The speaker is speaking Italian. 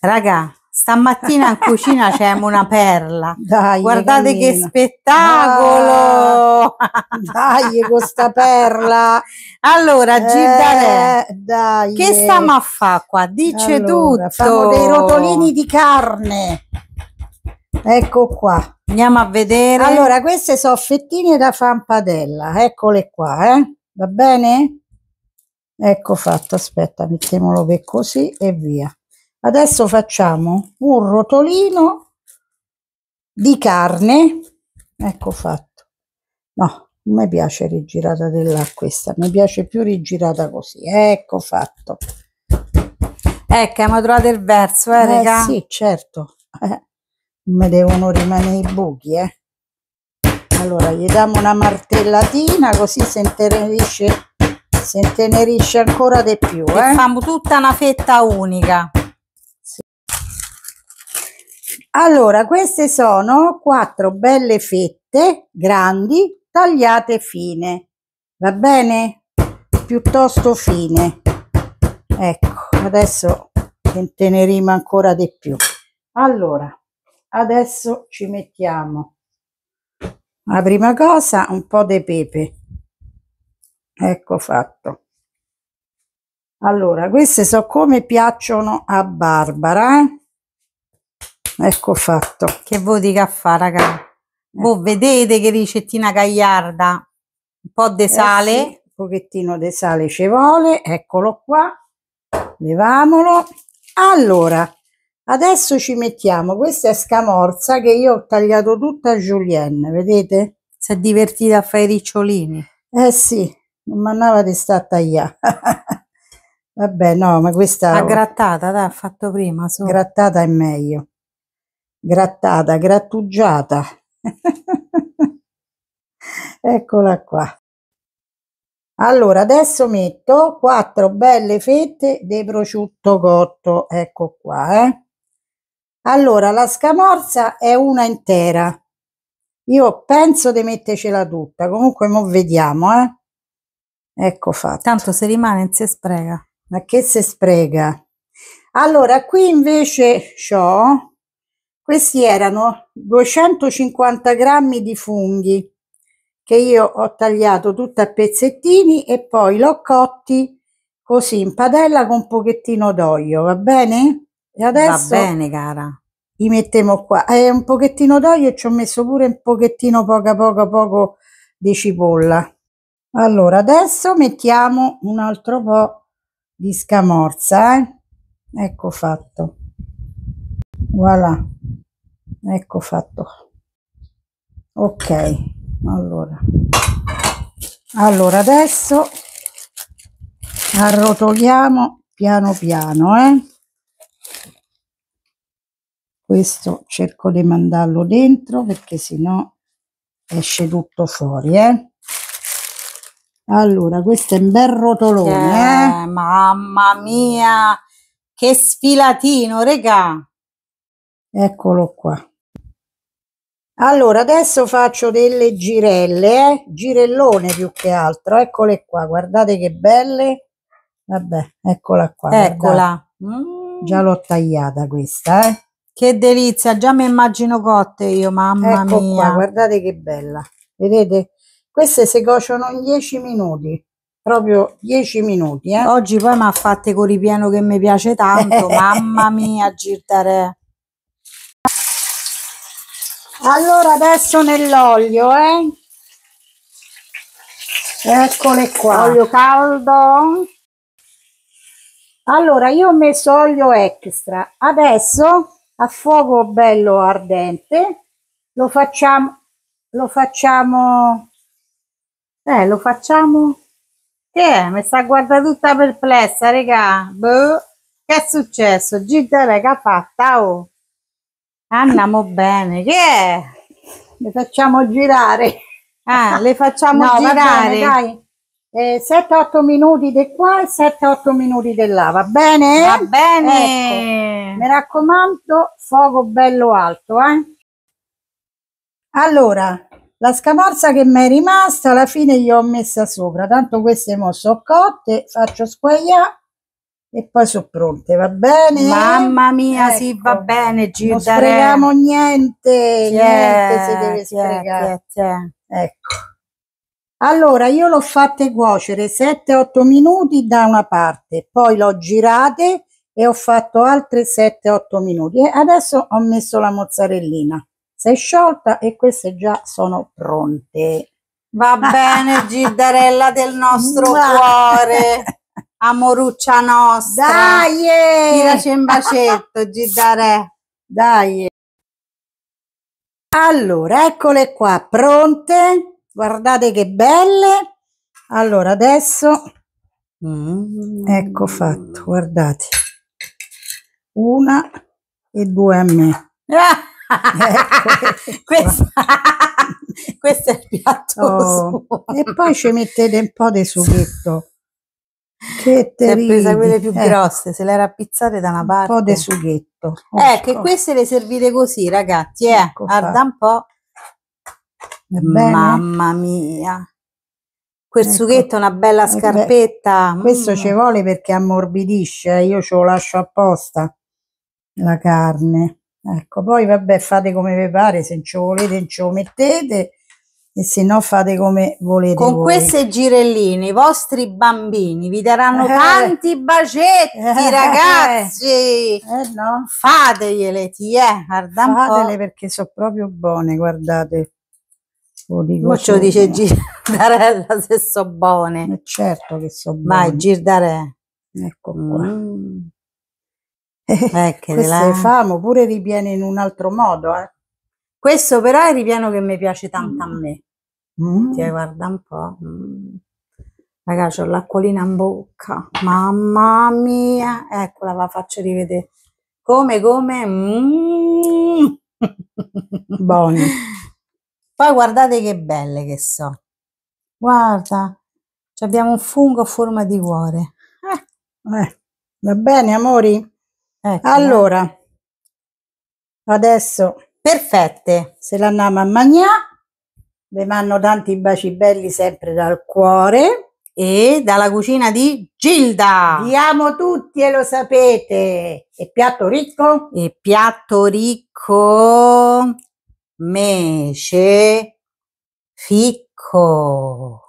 Raga, stamattina in cucina c'è una perla. Dai, Guardate che spettacolo! Ah, dai, questa perla. Allora, Gilda, eh, dai. Che stiamo a fare qua? Dice allora, tutto. Fanno dei rotolini di carne. Ecco qua. Andiamo a vedere. Allora, queste sono fettine da fanpadella. Eccole qua, eh? Va bene? Ecco fatto, aspetta, mettiamolo per così e via adesso facciamo un rotolino di carne ecco fatto no non mi piace rigirata della questa mi piace più rigirata così ecco fatto ecco abbiamo trovato il verso eh, eh sì certo eh, mi devono rimanere i buchi eh allora gli diamo una martellatina così si intenerisce si intenerisce ancora di più eh? facciamo tutta una fetta unica allora, queste sono quattro belle fette grandi tagliate fine, va bene? Piuttosto fine. Ecco, adesso inteneriamo ancora di più. Allora, adesso ci mettiamo la prima cosa un po' di pepe. Ecco fatto. Allora, queste so come piacciono a Barbara, eh? ecco fatto che voi di caffè fare raga eh. voi vedete che ricettina gagliarda un po' di eh sale eh sì, un pochettino di sale ci vuole eccolo qua levamolo allora adesso ci mettiamo questa è scamorza che io ho tagliato tutta a julienne vedete si è divertita a fare i ricciolini eh sì non mannava di sta a tagliare vabbè no ma questa la grattata dai, ha fatto prima so. grattata è meglio grattata, grattugiata. Eccola qua. Allora, adesso metto quattro belle fette di prosciutto cotto. Ecco qua, eh. Allora, la scamorza è una intera. Io penso di mettercela tutta, comunque mo vediamo, eh. Ecco fatto. Tanto se rimane non si spreca. Ma che se sprega? Allora, qui invece ho questi erano 250 grammi di funghi che io ho tagliato tutto a pezzettini e poi l'ho cotti così in padella con un pochettino d'olio, va bene? E adesso va bene, cara. Li mettiamo qua. È eh, un pochettino d'olio e ci ho messo pure un pochettino poco poco poco di cipolla. Allora, adesso mettiamo un altro po' di scamorza, eh? Ecco fatto. Voilà ecco fatto ok allora allora adesso arrotoliamo piano piano eh questo cerco di mandarlo dentro perché sennò esce tutto fuori eh allora questo è un bel rotolone eh, eh. mamma mia che sfilatino regà eccolo qua allora, adesso faccio delle girelle, eh? girellone più che altro. Eccole qua, guardate che belle. Vabbè, eccola qua. Eccola. Mm. Già l'ho tagliata questa, eh. Che delizia, già mi immagino cotte io, mamma ecco mia. Qua, guardate che bella. Vedete? Queste si cuociono in 10 minuti, proprio 10 minuti, eh. Oggi poi mi ha fatte con ripieno che mi piace tanto, mamma mia, girtare allora adesso nell'olio eh eccole qua olio caldo allora io ho messo olio extra adesso a fuoco bello ardente lo facciamo lo facciamo eh lo facciamo che è? mi sta guardando tutta perplessa regà boh. che è successo Gita raga fatta oh Andiamo bene, yeah! Le facciamo girare. Ah, le facciamo no, girare. Bene, eh, 7-8 minuti di qua e 7-8 minuti di là, va bene? Va bene! Ecco, mi raccomando, fuoco bello alto, eh? Allora, la scamorza che mi è rimasta alla fine gli ho messa sopra, tanto queste mo sono cotte, faccio squagliare e poi sono pronte, va bene? Mamma mia, ecco. sì, va bene, Gilda. Non sprechiamo eh. niente, yeah, niente si deve sprecare. Yeah, yeah. Ecco. Allora, io l'ho fatta cuocere 7-8 minuti da una parte, poi l'ho girate e ho fatto altre 7-8 minuti. E adesso ho messo la mozzarellina, si è sciolta e queste già sono pronte. Va bene, Gildarella del nostro cuore. Amoruccia nostra. Dai! Tiraci un bacetto, Gidare. Dai! Allora, eccole qua, pronte. Guardate che belle. Allora, adesso... Mm. Ecco fatto, guardate. Una e due a me. ecco Questa... questo è il piatto oh. e poi ci mettete un po' di sughetto che si è presa quelle più eh. grosse, se le era pizzate da una parte. Un po' di sughetto. Eh, che queste le servite così, ragazzi, eh. Ecco Guarda un po'. Mamma mia. Quel ecco. sughetto è una bella eh scarpetta. Beh, questo mm. ci vuole perché ammorbidisce, eh, io ce lo lascio apposta la carne. Ecco, poi vabbè, fate come vi pare, se non ce lo volete, non ce lo mettete e se no fate come volete con voi. queste girelline i vostri bambini vi daranno eh. tanti bacetti eh. ragazzi eh, no. fategliele ti è eh, guarda fatele perché sono proprio buone guardate lo dico ce lo dice Girdarella se so buone Ma eh, certo che so buone vai Girdarella ecco mm. qua mm. eh, queste la... famo pure ripiene in un altro modo eh questo però è il ripieno che mi piace tanto mm. a me Mm. Ti guarda un po'. Mm. Ragazzi, ho l'acquolina in bocca. Mamma mia! Eccola, la faccio rivedere. Come, come? Mm. Buoni. Poi guardate che belle che so. Guarda, abbiamo un fungo a forma di cuore. Eh, eh. Va bene, amori? Ecco, allora, adesso... Perfette. Se la l'andiamo a mangiare vi mando tanti baci belli sempre dal cuore e dalla cucina di Gilda. Vi amo tutti e lo sapete. E piatto ricco? E piatto ricco mece ficco.